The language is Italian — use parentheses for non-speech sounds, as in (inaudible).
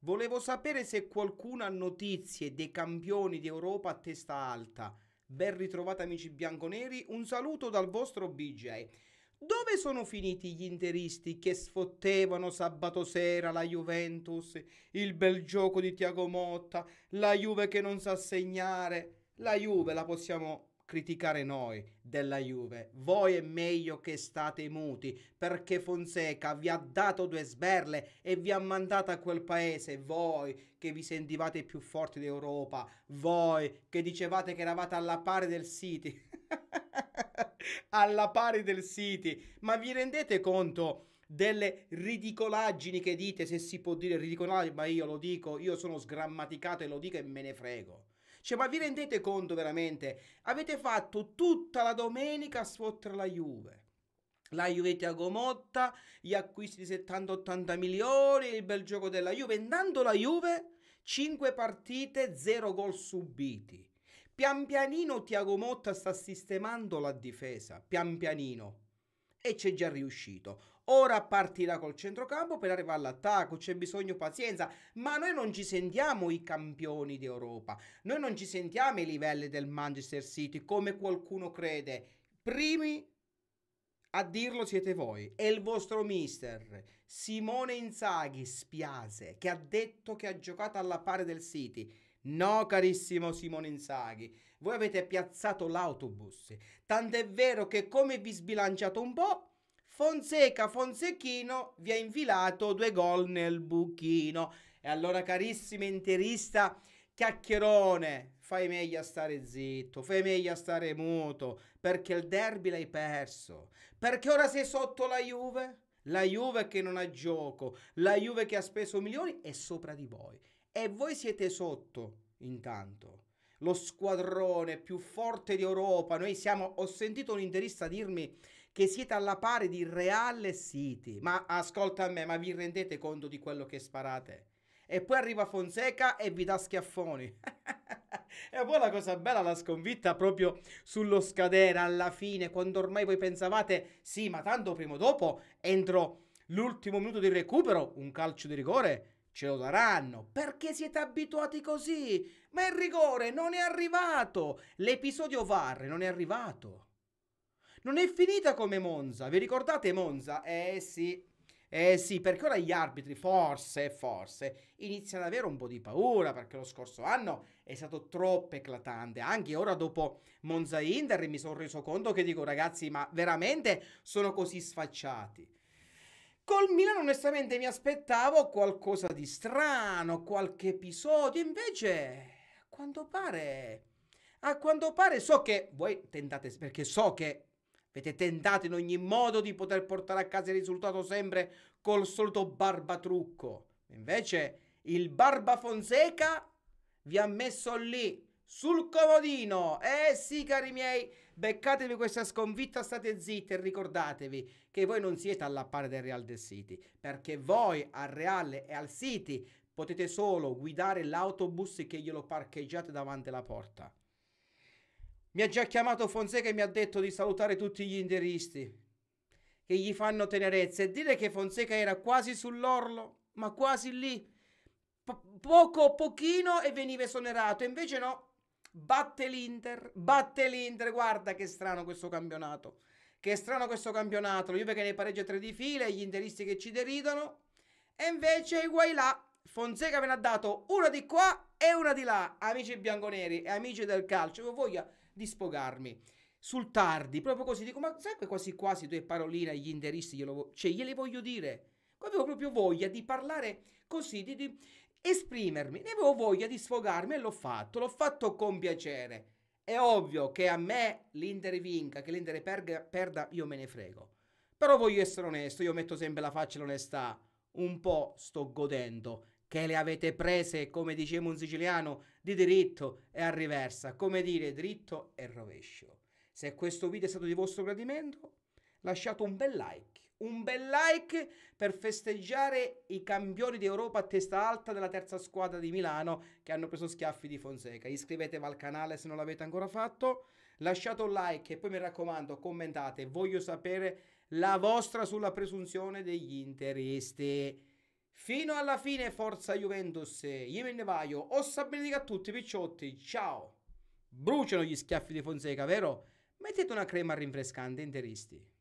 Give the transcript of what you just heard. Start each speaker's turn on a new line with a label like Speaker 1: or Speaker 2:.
Speaker 1: Volevo sapere se qualcuno ha notizie dei campioni d'Europa a testa alta. Ben ritrovati amici bianconeri, un saluto dal vostro BJ. Dove sono finiti gli interisti che sfottevano sabato sera la Juventus, il bel gioco di Tiago Motta, la Juve che non sa segnare? La Juve la possiamo criticare noi della Juve. Voi è meglio che state muti perché Fonseca vi ha dato due sberle e vi ha mandato a quel paese. Voi che vi sentivate più forti d'Europa, voi che dicevate che eravate alla pari del City. (laughs) alla pari del City. Ma vi rendete conto? delle ridicolaggini che dite, se si può dire ridicolaggini, ma io lo dico, io sono sgrammaticato e lo dico e me ne frego. Cioè, ma vi rendete conto veramente? Avete fatto tutta la domenica a sfottere la Juve. La Juve Tiago Motta, gli acquisti di 70-80 milioni, il bel gioco della Juve. Andando la Juve, 5 partite, 0 gol subiti. Pian pianino Tiago Motta sta sistemando la difesa, pian pianino e c'è già riuscito. Ora partirà col centrocampo per arrivare all'attacco, c'è bisogno di pazienza, ma noi non ci sentiamo i campioni d'Europa, noi non ci sentiamo i livelli del Manchester City come qualcuno crede. Primi a dirlo siete voi, è il vostro mister Simone Inzaghi, spiace, che ha detto che ha giocato alla pari del City No, carissimo Simone Inzaghi, voi avete piazzato l'autobus. Tant'è vero che come vi sbilanciato un po', Fonseca Fonsechino vi ha infilato due gol nel buchino. E allora, carissimo interista, chiacchierone, fai meglio a stare zitto, fai meglio a stare muto, perché il derby l'hai perso. Perché ora sei sotto la Juve? La Juve che non ha gioco, la Juve che ha speso milioni è sopra di voi e voi siete sotto intanto. Lo squadrone più forte d'Europa, noi siamo, ho sentito un interista dirmi che siete alla pari di Real City, ma ascolta a me, ma vi rendete conto di quello che sparate? E poi arriva Fonseca e vi dà schiaffoni. (laughs) E poi la cosa bella, la sconfitta proprio sullo scadere alla fine, quando ormai voi pensavate, sì, ma tanto prima o dopo, entro l'ultimo minuto di recupero, un calcio di rigore, ce lo daranno, perché siete abituati così, ma il rigore non è arrivato, l'episodio VAR non è arrivato. Non è finita come Monza, vi ricordate Monza? Eh sì, eh sì, perché ora gli arbitri, forse, forse, iniziano ad avere un po' di paura, perché lo scorso anno è stato troppo eclatante. Anche ora dopo Monza Inter mi sono reso conto che dico, ragazzi, ma veramente sono così sfacciati. Col Milan onestamente mi aspettavo qualcosa di strano, qualche episodio, invece a quanto pare... A quanto pare so che voi tentate, perché so che avete tentato in ogni modo di poter portare a casa il risultato sempre col solito barbatrucco. Invece il Barba Fonseca vi ha messo lì sul comodino. Eh sì, cari miei, beccatevi questa sconfitta, state zitti e ricordatevi che voi non siete alla pari del Real del City, perché voi al Real e al City potete solo guidare l'autobus che glielo parcheggiate davanti alla porta. Mi ha già chiamato Fonseca e mi ha detto di salutare tutti gli interisti che gli fanno tenerezza e dire che Fonseca era quasi sull'orlo, ma quasi lì. P poco, pochino e veniva esonerato, invece no, batte l'Inter, batte l'Inter, guarda che strano questo campionato, che strano questo campionato, la Juve che ne pareggia tre di fila, gli interisti che ci deridono, e invece guai là, Fonseca ve ne ha dato una di qua e una di là, amici bianconeri e amici del calcio, avevo voglia di sfogarmi sul tardi, proprio così, dico ma sai che quasi quasi due paroline agli interisti glielo, cioè, gliele voglio dire, avevo proprio voglia di parlare così, di, di, esprimermi, ne avevo voglia di sfogarmi e l'ho fatto, l'ho fatto con piacere. È ovvio che a me l'Inter vinca, che l'Inter perga, perda, io me ne frego. Però voglio essere onesto, io metto sempre la faccia l'onestà. Un po' sto godendo che le avete prese, come diceva un siciliano, di diritto e a riversa, come dire dritto e rovescio. Se questo video è stato di vostro gradimento, lasciate un bel like un bel like per festeggiare i campioni d'Europa a testa alta della terza squadra di Milano che hanno preso schiaffi di Fonseca. Iscrivetevi al canale se non l'avete ancora fatto, lasciate un like e poi mi raccomando commentate, voglio sapere la vostra sulla presunzione degli interisti. Fino alla fine forza Juventus, io me ne vaio, ossa benedica a tutti picciotti, ciao! Bruciano gli schiaffi di Fonseca, vero? Mettete una crema rinfrescante interisti.